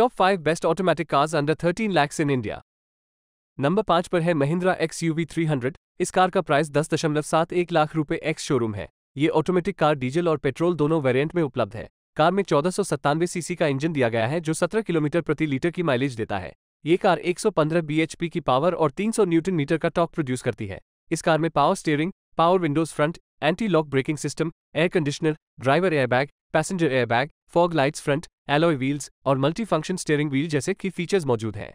top five best automatic cars under thirteen lakhs in India number पांच पर है Mahindra X U V three hundred इस car का price दस दशमलव सात एक लाख रुपए एक्स शोरूम है ये ऑटोमेटिक कार डीजल और पेट्रोल दोनों वेरिएंट में उपलब्ध है कार में चौदह सौ सत्तानवे सीसी का इंजन दिया गया है जो सत्रह किलोमीटर प्रति लीटर की माइलेज देता है ये कार एक सौ पंद्रह बीएचपी की पावर और तीन सौ न्यूटन मीटर का टॉक प्रोड्यूस करती है इस कार में power steering power windows front anti lock braking system air conditioner driver airbag passenger airbag fog lights front alloy wheels और मल्टीफंक्शन स्टेयरिंग व्हील जैसे की फीचर्स मौजूद हैं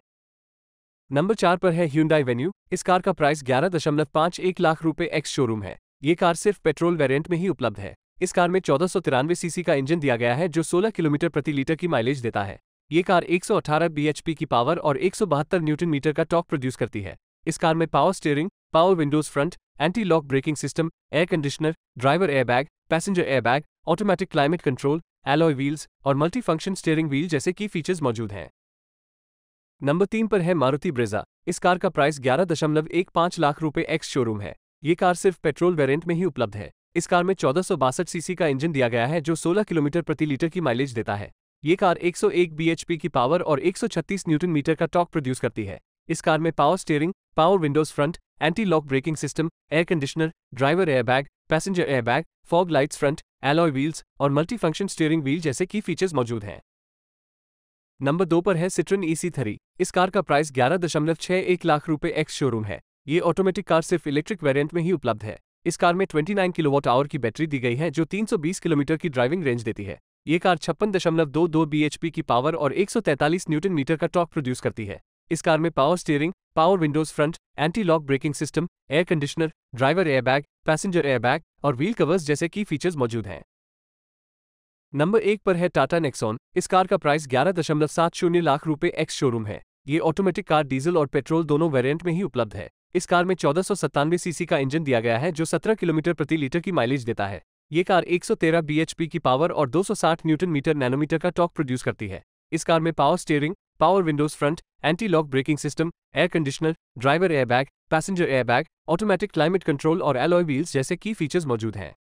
नंबर चार पर है ह्यूंडाई वेन्यू इस कार का प्राइस ग्यारह दशमलव पांच एक लाख रुपए एक्स शोरूम है ये कार सिर्फ पेट्रोल वेरिएंट में ही उपलब्ध है इस कार में चौदह सौ तिरानवे सीसी का इंजन दिया गया है जो 16 किलोमीटर प्रति लीटर की माइलेज देता है ये कार 118 बीएचपी की पावर और बहत्तर न्यूटन मीटर का टॉक प्रोड्यूस करती है इस कार में power steering power windows front anti lock braking system air conditioner driver airbag passenger airbag automatic climate control alloy wheels और मल्टीफंक्शन स्टेयरिंग व्हील जैसे की फीचर्स मौजूद हैं नंबर तीन पर है मारुति ब्रेजा इस कार का प्राइस ग्यारह दशमलव एक पांच लाख रुपए एक्स शोरूम है ये कार सिर्फ पेट्रोल वेरिएंट में ही उपलब्ध है इस कार में चौदह सीसी का इंजन दिया गया है जो 16 किलोमीटर प्रति लीटर की माइलेज देता है ये कार 101 बीएचपी की पावर और 136 न्यूटन मीटर का टॉक प्रोड्यूस करती है इस कार में power steering power windows front anti lock braking system air conditioner driver airbag passenger airbag fog lights front alloy wheels और मल्टी फंक्शन स्टीयरिंग व्हील जैसे की फीचर्स मौजूद हैं नंबर दो पर है सिट्रन ई e थ्री इस कार का प्राइस ग्यारह दशमलव छह एक लाख रुपए एक्स शोरूम है ये ऑटोमेटिक कार सिर्फ इलेक्ट्रिक वेरिएंट में ही उपलब्ध है इस कार में 29 किलोवाट आवर की बैटरी दी गई है जो 320 किलोमीटर की ड्राइविंग रेंज देती है ये कार छप्पन दशमलव दो दो बी की पावर और एक न्यूटन मीटर का टॉक प्रोड्यूस करती है इस कार में power steering power windows front anti lock braking system air conditioner driver airbag passenger airbag और व्हील कवर्स जैसे की फीचर्स मौजूद हैं नंबर एक पर है टाटा नेक्सॉन इस कार का प्राइस ग्यारह दशमलव सात शून्य लाख रुपए एक्स शोरूम है ये ऑटोमेटिक कार डीजल और पेट्रोल दोनों वेरिएंट में ही उपलब्ध है इस कार में चौदह सौ सत्तानवे सीसी का इंजन दिया गया है जो सत्रह किलोमीटर प्रति लीटर की माइलेज देता है ये कार 113 बीएचपी की पावर और 260 न्यूटन मीटर नैनोमीटर का टॉक प्रोड्यूस करती है इस कार में power steering power windows front anti lock braking system air conditioner driver airbag passenger airbag automatic climate control और एलॉय व्हील्स जैसे की फीचर्स मौजूद हैं